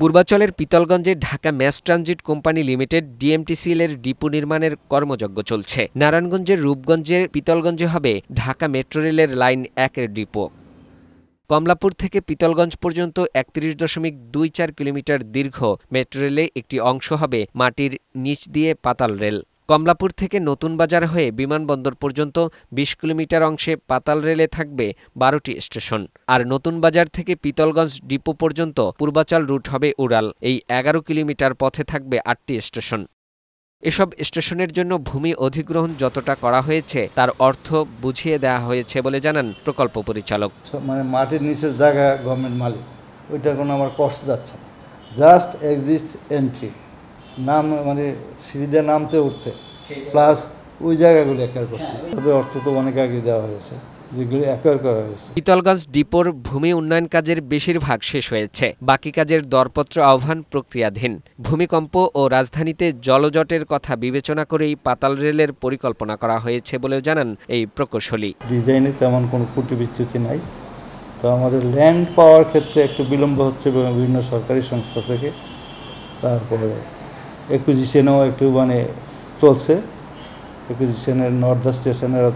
পূর্বাচলের পিতলগঞ্জে Dhaka mass transit company limited DMTCL এর depot নির্মাণের কর্মযজ্ঞ চলছে নারায়ণগঞ্জের রূপগঞ্জের পিতলগঞ্জে হবে ঢাকা মেট্রো রেলের লাইন একের ডিপো কমলাপুর থেকে পিতলগঞ্জ পর্যন্ত একত্রিশ দশমিক দুই চার কিলোমিটার দীর্ঘ মেট্রো রেলে একটি অংশ হবে মাটির নিচ দিয়ে পাতাল রেল কমলাপুর থেকে নতুন বাজার হয়ে বিমানবন্দর পর্যন্ত ২০ কিলোমিটার অংশে পাতাল রেলে থাকবে বারোটি স্টেশন আর নতুন বাজার থেকে পিতলগঞ্জ ডিপো পর্যন্ত পূর্বাচল রুট হবে উড়াল এই এগারো কিলোমিটার পথে থাকবে আটটি স্টেশন এসব স্টেশনের জন্য ভূমি অধিগ্রহণ যতটা করা হয়েছে তার অর্থ বুঝিয়ে দেওয়া হয়েছে বলে জানান প্রকল্প পরিচালক মানে মাটির নিচের জায়গা গভর্নমেন্ট মালিক ওইটা কোনো আমার কষ্ট যাচ্ছে না জাস্ট এক্সিস্ট এন্ট্রি নাম মানে সিঁড়িতে নামতে উঠতে প্লাস ওই জায়গাগুলি একবার করছে তাদের অর্থ তো অনেক আগে দেওয়া হয়েছে যেগুলি একর করা হয়েছে শীতলগঞ্জ ডিপোর ভূমি উন্নয়ন কাজের বেশিরভাগ শেষ হয়েছে বাকি কাজের দরপত্র আহ্বান প্রক্রিয়াধীন ভূমিকম্প ও রাজধানীতে জলজটের কথা বিবেচনা করেই পাতাল রেলের পরিকল্পনা করা হয়েছে বলেও জানান এই প্রকৌশলী ডিজাইনে তেমন কোনো কুটি বিচ্যুতি নাই তো আমাদের ল্যান্ড পাওয়ার ক্ষেত্রে একটু বিলম্ব হচ্ছে বিভিন্ন সরকারি সংস্থা থেকে তারপরে একুজিশনেও একটু মানে চলছে অ্যাকুইজিশনের নর্থ দা স্টেশনের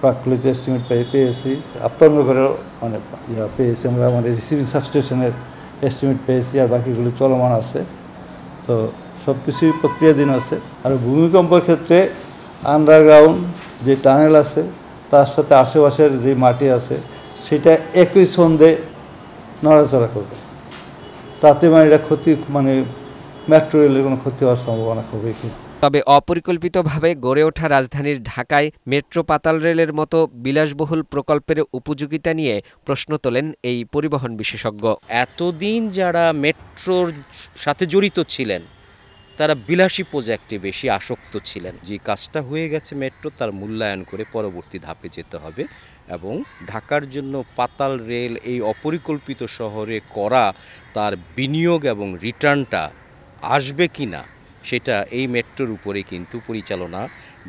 প্রাকলিত এস্টিমেট পেয়ে পেয়েছি আত্মনগরের মানে ইয়া পেয়েছি আমরা মানে রিসিভিং সাবস্টেশনের এস্টিমেট পেয়েছি আর বাকিগুলো চলমান আছে তো সব কিছুই প্রক্রিয়াধীন আছে আর ভূমিকম্পের ক্ষেত্রে আন্ডারগ্রাউন্ড যে টানেল আছে তার সাথে আশেপাশের যে মাটি আছে সেটা একই সন্ধে নড়াচড়া করবে তাতে মানে এটা ক্ষতি মানে মেট্রো রেলের কোনো ক্ষতি হওয়ার সম্ভাবনা খুবই ক্ষীণ তবে অপরিকল্পিতভাবে গড়ে ওঠা রাজধানীর ঢাকায় মেট্রো পাতাল রেলের মতো বিলাসবহুল প্রকল্পের উপযোগিতা নিয়ে প্রশ্ন তোলেন এই পরিবহন বিশেষজ্ঞ এতদিন যারা মেট্রোর সাথে জড়িত ছিলেন তারা বিলাসী প্রজেক্টে বেশি আসক্ত ছিলেন যে কাজটা হয়ে গেছে মেট্রো তার মূল্যায়ন করে পরবর্তী ধাপে যেতে হবে এবং ঢাকার জন্য পাতাল রেল এই অপরিকল্পিত শহরে করা তার বিনিয়োগ এবং রিটার্নটা আসবে কি না সেটা এই মেট্রোর উপরে কিন্তু পরিচালনা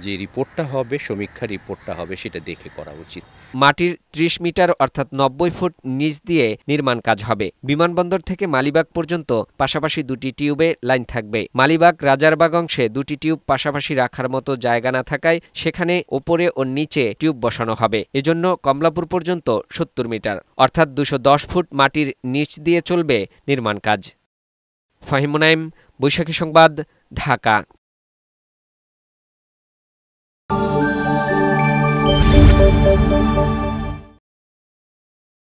যে রিপোর্টটা হবে সমীক্ষা রিপোর্টটা হবে সেটা দেখে করা উচিত মাটির ত্রিশ মিটার অর্থাৎ নব্বই ফুট নিচ দিয়ে নির্মাণ কাজ হবে বিমানবন্দর থেকে মালিবাগ পর্যন্ত পাশাপাশি দুটি টিউবে লাইন থাকবে মালিবাগ রাজারবাগ অংশে দুটি টিউব পাশাপাশি রাখার মতো জায়গা না থাকায় সেখানে ওপরে ও নিচে টিউব বসানো হবে এজন্য কমলাপুর পর্যন্ত সত্তর মিটার অর্থাৎ দুশো ফুট মাটির নিচ দিয়ে চলবে নির্মাণ কাজ ফাহিমুনাইম বৈশাখী সংবাদ ঢাকা